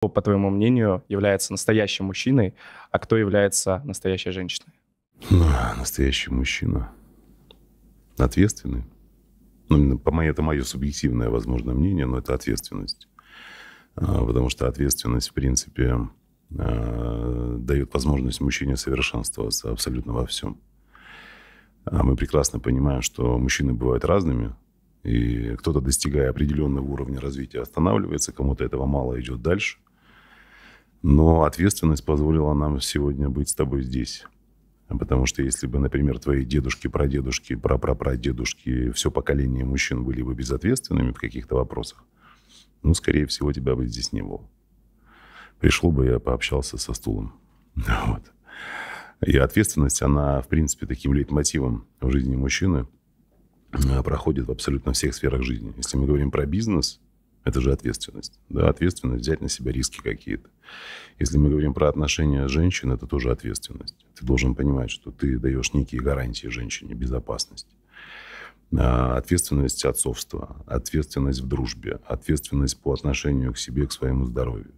кто, по твоему мнению, является настоящим мужчиной, а кто является настоящей женщиной? Ну, настоящий мужчина ответственный. Ну, по моей, это мое субъективное, возможно, мнение, но это ответственность. А, потому что ответственность, в принципе, а, дает возможность мужчине совершенствоваться абсолютно во всем. А мы прекрасно понимаем, что мужчины бывают разными, и кто-то, достигая определенного уровня развития, останавливается, кому-то этого мало идет дальше – но ответственность позволила нам сегодня быть с тобой здесь. Потому что если бы, например, твои дедушки, прадедушки, прапрапрадедушки, все поколение мужчин были бы безответственными в каких-то вопросах, ну, скорее всего, тебя бы здесь не было. Пришло бы, я пообщался со стулом. Вот. И ответственность, она, в принципе, таким лейтмотивом в жизни мужчины э, проходит в абсолютно всех сферах жизни. Если мы говорим про бизнес, это же ответственность. Да, ответственность взять на себя риски какие-то. Если мы говорим про отношения женщин, это тоже ответственность. Ты должен понимать, что ты даешь некие гарантии женщине, безопасности. А, ответственность отцовства, ответственность в дружбе, ответственность по отношению к себе, к своему здоровью.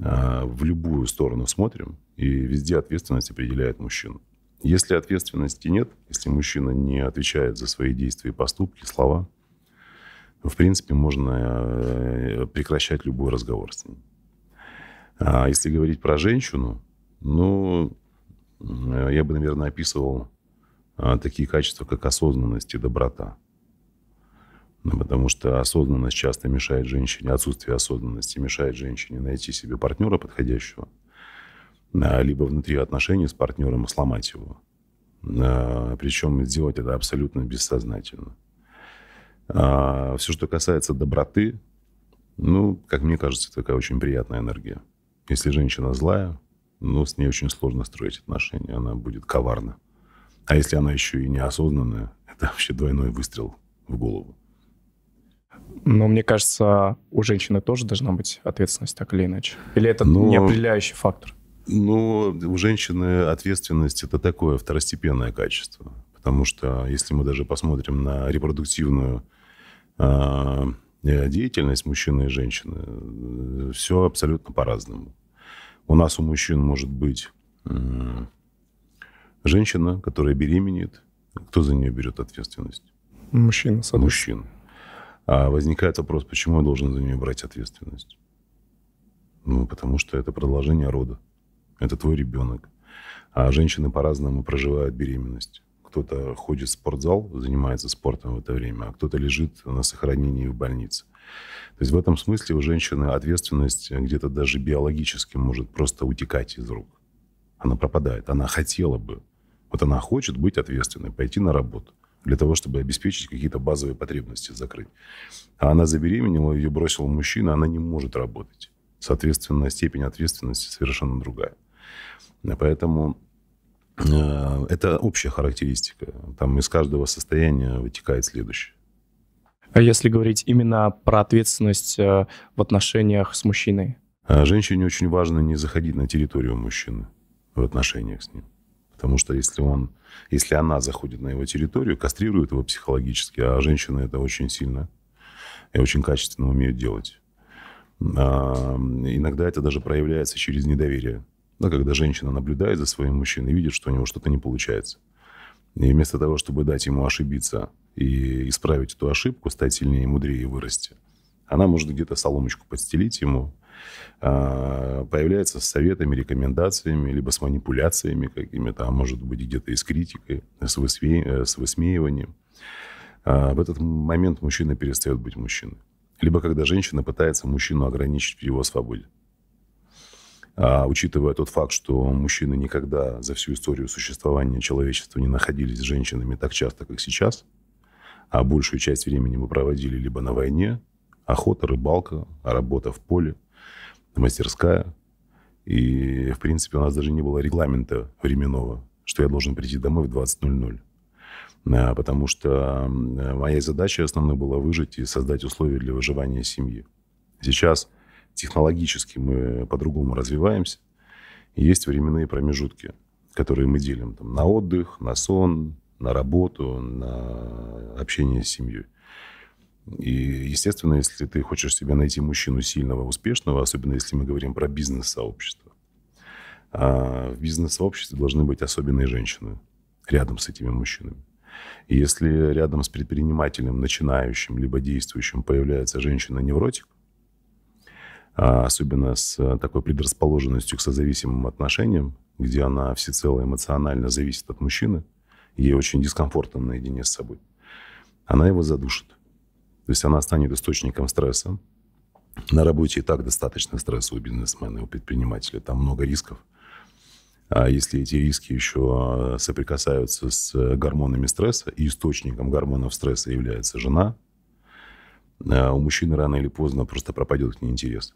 А, в любую сторону смотрим, и везде ответственность определяет мужчину. Если ответственности нет, если мужчина не отвечает за свои действия и поступки, слова – ну, в принципе, можно э, прекращать любой разговор с ним. А если говорить про женщину, ну, э, я бы, наверное, описывал э, такие качества, как осознанность и доброта. Ну, потому что осознанность часто мешает женщине, отсутствие осознанности мешает женщине найти себе партнера подходящего, либо внутри отношений с партнером сломать его. Причем сделать это абсолютно бессознательно. А все, что касается доброты, ну, как мне кажется, такая очень приятная энергия. Если женщина злая, ну, с ней очень сложно строить отношения, она будет коварна. А если она еще и неосознанная, это вообще двойной выстрел в голову. Но мне кажется, у женщины тоже должна быть ответственность так или иначе. Или это Но... Ну, не определяющий фактор? Ну, у женщины ответственность это такое второстепенное качество. Потому что если мы даже посмотрим на репродуктивную а, э, деятельность мужчины и женщины, э, все абсолютно по-разному. У нас у мужчин может быть женщина, которая беременеет. Кто за нее берет ответственность? Мужчина, соответственно. Мужчина. А возникает вопрос, почему я должен за нее брать ответственность? Ну, потому что это продолжение рода. Это твой ребенок. А женщины по-разному проживают беременность кто-то ходит в спортзал, занимается спортом в это время, а кто-то лежит на сохранении в больнице. То есть в этом смысле у женщины ответственность где-то даже биологически может просто утекать из рук. Она пропадает. Она хотела бы. Вот она хочет быть ответственной, пойти на работу для того, чтобы обеспечить какие-то базовые потребности, закрыть. А она забеременела, ее бросил мужчина, она не может работать. Соответственно, степень ответственности совершенно другая. Поэтому Э, это общая характеристика. Там из каждого состояния вытекает следующее. А если говорить именно про ответственность э, в отношениях с мужчиной? А женщине очень важно не заходить на территорию мужчины в отношениях с ним. Потому что если, он, если она заходит на его территорию, кастрирует его психологически, а женщины это очень сильно и очень качественно умеют делать. А, иногда это даже проявляется через недоверие. Да, когда женщина наблюдает за своим мужчиной и видит, что у него что-то не получается. И вместо того, чтобы дать ему ошибиться и исправить эту ошибку, стать сильнее, мудрее и вырасти, она может где-то соломочку подстелить ему, а, появляется с советами, рекомендациями, либо с манипуляциями какими-то, а может быть где-то и с критикой, с, высме... Э, с высмеиванием. А, в этот момент мужчина перестает быть мужчиной. Либо когда женщина пытается мужчину ограничить в его свободе. А, учитывая тот факт, что мужчины никогда за всю историю существования человечества не находились с женщинами так часто, как сейчас, а большую часть времени мы проводили либо на войне, охота, рыбалка, работа в поле, мастерская. И, в принципе, у нас даже не было регламента временного, что я должен прийти домой в 20.00 а, потому что моя задача основной была выжить и создать условия для выживания семьи. Сейчас технологически мы э, по-другому развиваемся. есть временные промежутки, которые мы делим там, на отдых, на сон, на работу, на общение с семьей. И, естественно, если ты хочешь себе найти мужчину сильного, успешного, особенно если мы говорим про бизнес-сообщество, а в бизнес-сообществе должны быть особенные женщины рядом с этими мужчинами. И если рядом с предпринимателем, начинающим, либо действующим появляется женщина-невротик, а, особенно с э, такой предрасположенностью к созависимым отношениям, где она всецело эмоционально зависит от мужчины, ей очень дискомфортно наедине с собой, она его задушит. То есть она станет источником стресса. На работе и так достаточно стресса у бизнесмена, у предпринимателя, там много рисков. А если эти риски еще э, соприкасаются с э, гормонами стресса, и источником гормонов стресса является жена, у мужчины рано или поздно просто пропадет к ней интерес.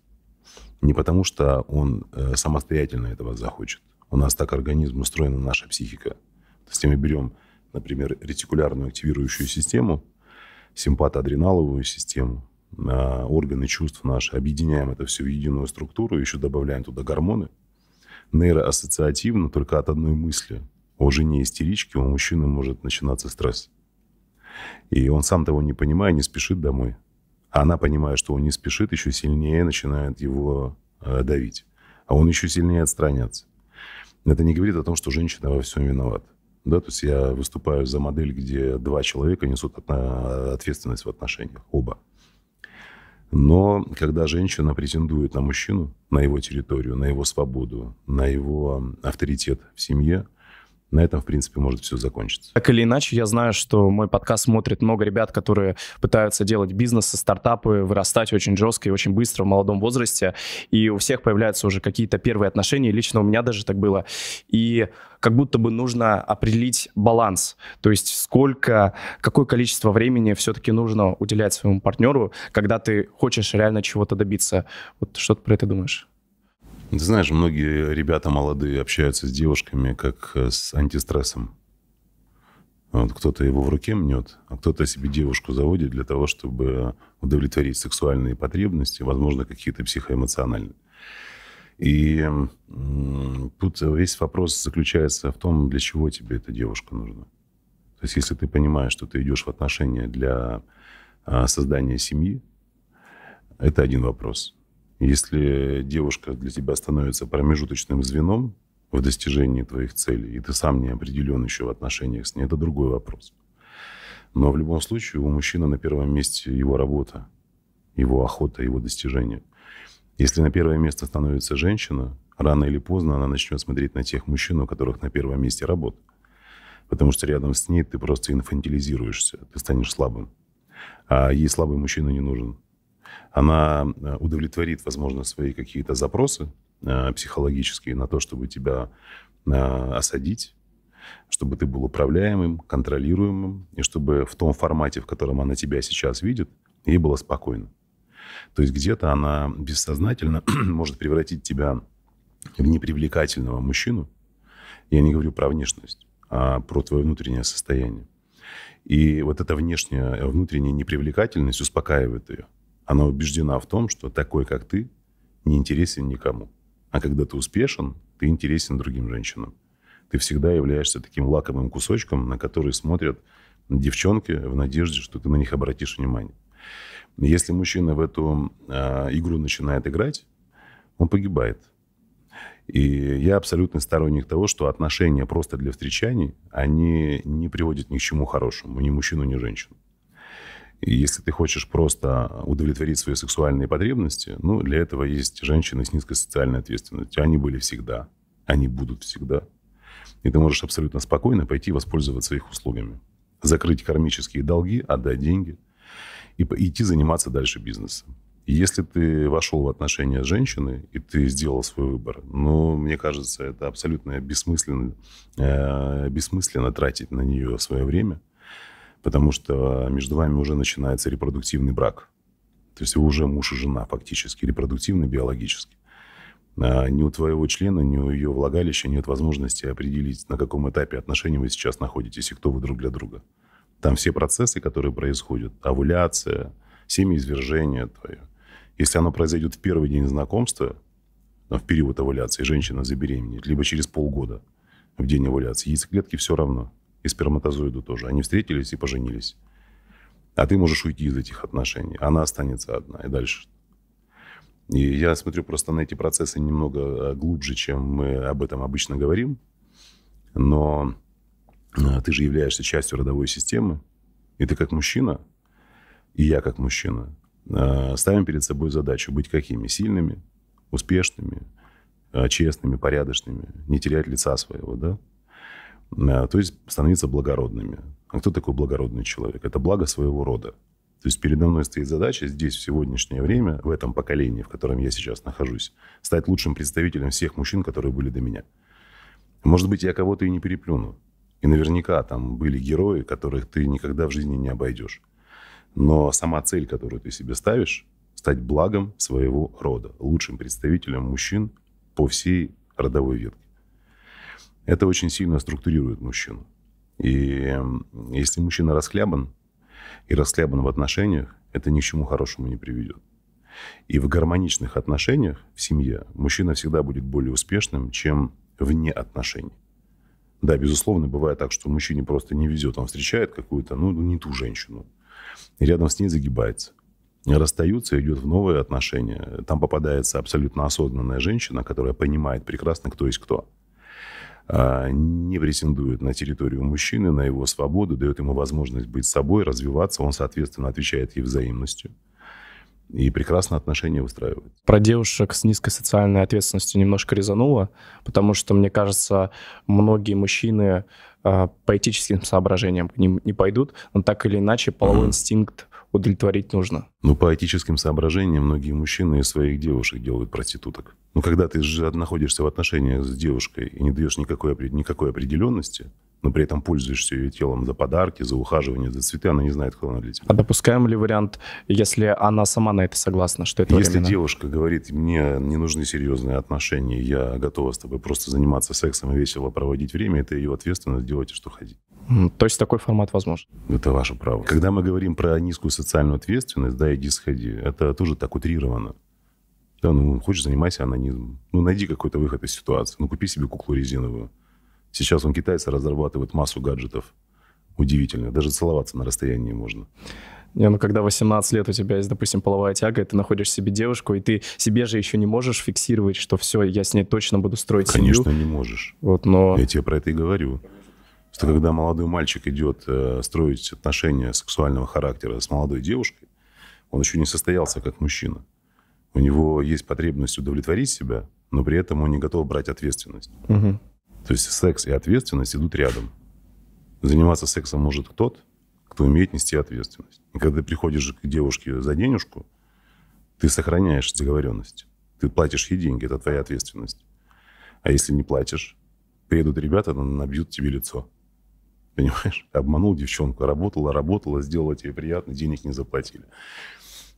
Не потому, что он э, самостоятельно этого захочет. У нас так организм устроен, наша психика. То есть, если мы берем, например, ретикулярную активирующую систему, симпатоадреналовую систему, а, органы чувств наши, объединяем это все в единую структуру, еще добавляем туда гормоны, нейроассоциативно только от одной мысли о жене истерички у мужчины может начинаться стресс. И он сам того не понимая, не спешит домой. А она, понимая, что он не спешит, еще сильнее начинает его э, давить. А он еще сильнее отстраняется. Это не говорит о том, что женщина во всем виновата. Да, то есть я выступаю за модель, где два человека несут ответственность в отношениях, оба. Но когда женщина претендует на мужчину, на его территорию, на его свободу, на его авторитет в семье, на этом, в принципе, может все закончиться. Так или иначе, я знаю, что мой подкаст смотрит много ребят, которые пытаются делать бизнесы, стартапы, вырастать очень жестко и очень быстро в молодом возрасте, и у всех появляются уже какие-то первые отношения, лично у меня даже так было, и как будто бы нужно определить баланс, то есть сколько, какое количество времени все-таки нужно уделять своему партнеру, когда ты хочешь реально чего-то добиться. Вот что ты про это думаешь? Ты знаешь, многие ребята молодые общаются с девушками как э, с антистрессом. Вот кто-то его в руке мнет, а кто-то себе девушку заводит для того, чтобы удовлетворить сексуальные потребности, возможно, какие-то психоэмоциональные. И тут весь вопрос заключается в том, для чего тебе эта девушка нужна. То есть если ты понимаешь, что ты идешь в отношения для а, создания семьи, это один вопрос. Если девушка для тебя становится промежуточным звеном в достижении твоих целей, и ты сам не определен еще в отношениях с ней, это другой вопрос. Но в любом случае у мужчины на первом месте его работа, его охота, его достижения. Если на первое место становится женщина, рано или поздно она начнет смотреть на тех мужчин, у которых на первом месте работа. Потому что рядом с ней ты просто инфантилизируешься, ты станешь слабым. А ей слабый мужчина не нужен она э, удовлетворит, возможно, свои какие-то запросы э, психологические на то, чтобы тебя э, осадить, чтобы ты был управляемым, контролируемым, и чтобы в том формате, в котором она тебя сейчас видит, ей было спокойно. То есть где-то она бессознательно может превратить тебя в непривлекательного мужчину. Я не говорю про внешность, а про твое внутреннее состояние. И вот эта внешняя, внутренняя непривлекательность успокаивает ее она убеждена в том, что такой, как ты, не интересен никому. А когда ты успешен, ты интересен другим женщинам. Ты всегда являешься таким лакомым кусочком, на который смотрят девчонки в надежде, что ты на них обратишь внимание. Если мужчина в эту э, игру начинает играть, он погибает. И я абсолютно сторонник того, что отношения просто для встречаний, они не приводят ни к чему хорошему, ни мужчину, ни женщину. И если ты хочешь просто удовлетворить свои сексуальные потребности, ну, для этого есть женщины с низкой социальной ответственностью. Они были всегда, они будут всегда. И ты можешь абсолютно спокойно пойти воспользоваться их услугами. Закрыть кармические долги, отдать деньги и идти заниматься дальше бизнесом. Если ты вошел в отношения с женщиной, и ты сделал свой выбор, ну, мне кажется, это абсолютно бессмысленно, э, бессмысленно тратить на нее свое время – потому что между вами уже начинается репродуктивный брак. То есть вы уже муж и жена фактически, репродуктивно, биологически. А ни у твоего члена, ни у ее влагалища нет возможности определить, на каком этапе отношений вы сейчас находитесь и кто вы друг для друга. Там все процессы, которые происходят, овуляция, семяизвержение твое. Если оно произойдет в первый день знакомства, в период овуляции женщина забеременеет, либо через полгода в день овуляции, яйцеклетки все равно – и сперматозоиду тоже. Они встретились и поженились. А ты можешь уйти из этих отношений. Она останется одна. И дальше. И я смотрю просто на эти процессы немного э, глубже, чем мы об этом обычно говорим. Но э, ты же являешься частью родовой системы. И ты как мужчина, и я как мужчина, э, ставим перед собой задачу быть какими? Сильными, успешными, честными, порядочными, не терять лица своего, да? Э, то есть становиться благородными. А кто такой благородный человек? Это благо своего рода. То есть передо мной стоит задача здесь, в сегодняшнее время, в этом поколении, в котором я сейчас нахожусь, стать лучшим представителем всех мужчин, которые были до меня. Может быть, я кого-то и не переплюну. И наверняка там были герои, которых ты никогда в жизни не обойдешь. Но сама цель, которую ты себе ставишь, стать благом своего рода, лучшим представителем мужчин по всей родовой ветке. Это очень сильно структурирует мужчину. И эм, если мужчина расхлябан и расхлябан в отношениях, это ни к чему хорошему не приведет. И в гармоничных отношениях в семье мужчина всегда будет более успешным, чем вне отношений. Да, безусловно, бывает так, что мужчине просто не везет. Он встречает какую-то, ну, не ту женщину. И рядом с ней загибается. Расстаются, идет в новые отношения. Там попадается абсолютно осознанная женщина, которая понимает прекрасно, кто есть кто. А, не претендует на территорию мужчины, на его свободу, дает ему возможность быть собой, развиваться, он, соответственно, отвечает ей взаимностью. И прекрасно отношения выстраивает. Про девушек с низкой социальной ответственностью немножко резануло, потому что, мне кажется, многие мужчины а, по этическим соображениям к ним не пойдут, но так или иначе половой mm-hmm. инстинкт удовлетворить нужно. Ну, по этическим соображениям многие мужчины из своих девушек делают проституток. Но когда ты же находишься в отношениях с девушкой и не даешь никакой, никакой определенности, но при этом пользуешься ее телом за подарки, за ухаживание, за цветы, она не знает, кто она для тебя. А допускаем ли вариант, если она сама на это согласна, что это Если временно? девушка говорит, мне не нужны серьезные отношения, я готова с тобой просто заниматься сексом и весело проводить время, это ее ответственность, делайте, что хотите. То есть такой формат возможен. Это ваше право. Когда мы говорим про низкую социальную ответственность, да, иди сходи, это тоже так утрировано. Да, ну, хочешь, занимайся анонизмом. Ну, найди какой-то выход из ситуации. Ну, купи себе куклу резиновую. Сейчас он китайцы разрабатывает массу гаджетов. Удивительно. Даже целоваться на расстоянии можно. Не, ну когда 18 лет у тебя есть, допустим, половая тяга, и ты находишь себе девушку, и ты себе же еще не можешь фиксировать, что все, я с ней точно буду строить Конечно, семью. Конечно, не можешь. Вот, но... Я тебе про это и говорю что когда молодой мальчик идет э, строить отношения сексуального характера с молодой девушкой, он еще не состоялся как мужчина. У него есть потребность удовлетворить себя, но при этом он не готов брать ответственность. Угу. То есть секс и ответственность идут рядом. Заниматься сексом может тот, кто умеет нести ответственность. И когда ты приходишь к девушке за денежку, ты сохраняешь договоренность. Ты платишь ей деньги, это твоя ответственность. А если не платишь, приедут ребята, набьют тебе лицо. Понимаешь? Обманул девчонку, работала, работала, сделала тебе приятно, денег не заплатили.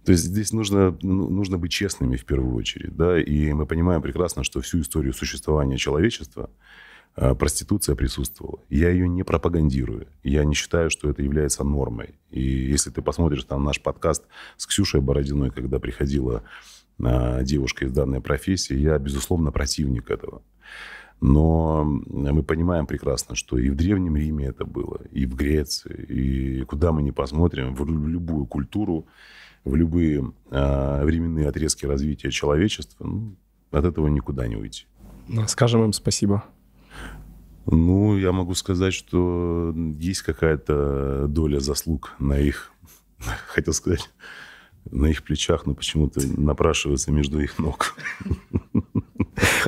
То есть здесь нужно, ну, нужно быть честными в первую очередь, да, и мы понимаем прекрасно, что всю историю существования человечества а, проституция присутствовала. Я ее не пропагандирую. Я не считаю, что это является нормой. И если ты посмотришь там наш подкаст с Ксюшей Бородиной, когда приходила а, девушка из данной профессии, я, безусловно, противник этого. Но мы понимаем прекрасно, что и в Древнем Риме это было, и в Греции, и куда мы ни посмотрим, в любую культуру, в любые а, временные отрезки развития человечества, ну, от этого никуда не уйти. Ну, скажем им спасибо. Ну, я могу сказать, что есть какая-то доля заслуг на их, хотел сказать, на их плечах, но почему-то напрашивается между их ног.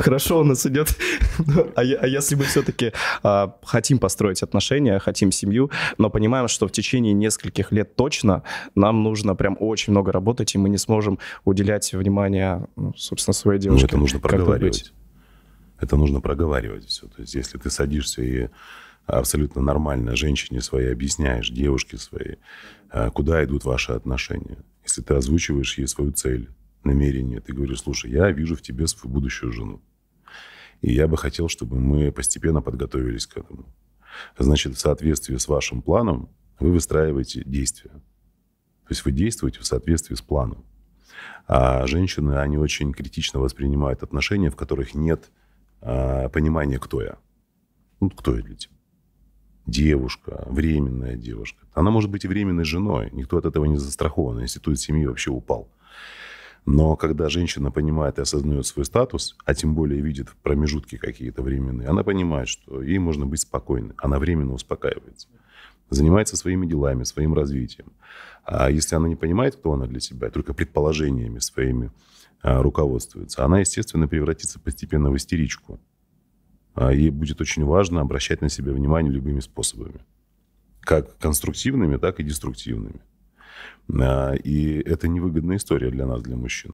хорошо у нас идет. Ну, а, а, если мы все-таки а, хотим построить отношения, хотим семью, но понимаем, что в течение нескольких лет точно нам нужно прям очень много работать, и мы не сможем уделять внимание, ну, собственно, своей девушке. Ну, это нужно проговаривать. Это нужно проговаривать все. То есть если ты садишься и абсолютно нормально женщине своей объясняешь, девушке своей, а, куда идут ваши отношения. Если ты озвучиваешь ей свою цель, намерение, ты говоришь, слушай, я вижу в тебе свою будущую жену. И я бы хотел, чтобы мы постепенно подготовились к этому. Значит, в соответствии с вашим планом вы выстраиваете действия. То есть вы действуете в соответствии с планом. А женщины, они очень критично воспринимают отношения, в которых нет а, понимания, кто я. Ну, кто я для тебя? Девушка, временная девушка. Она может быть и временной женой. Никто от этого не застрахован. Институт семьи вообще упал. Но когда женщина понимает и осознает свой статус, а тем более видит промежутки какие-то временные, она понимает, что ей можно быть спокойной. Она временно успокаивается занимается своими делами, своим развитием. А если она не понимает, кто она для себя, только предположениями своими а, руководствуется, она, естественно, превратится постепенно в истеричку. А ей будет очень важно обращать на себя внимание любыми способами. Как конструктивными, так и деструктивными. А, и это невыгодная история для нас, для мужчин.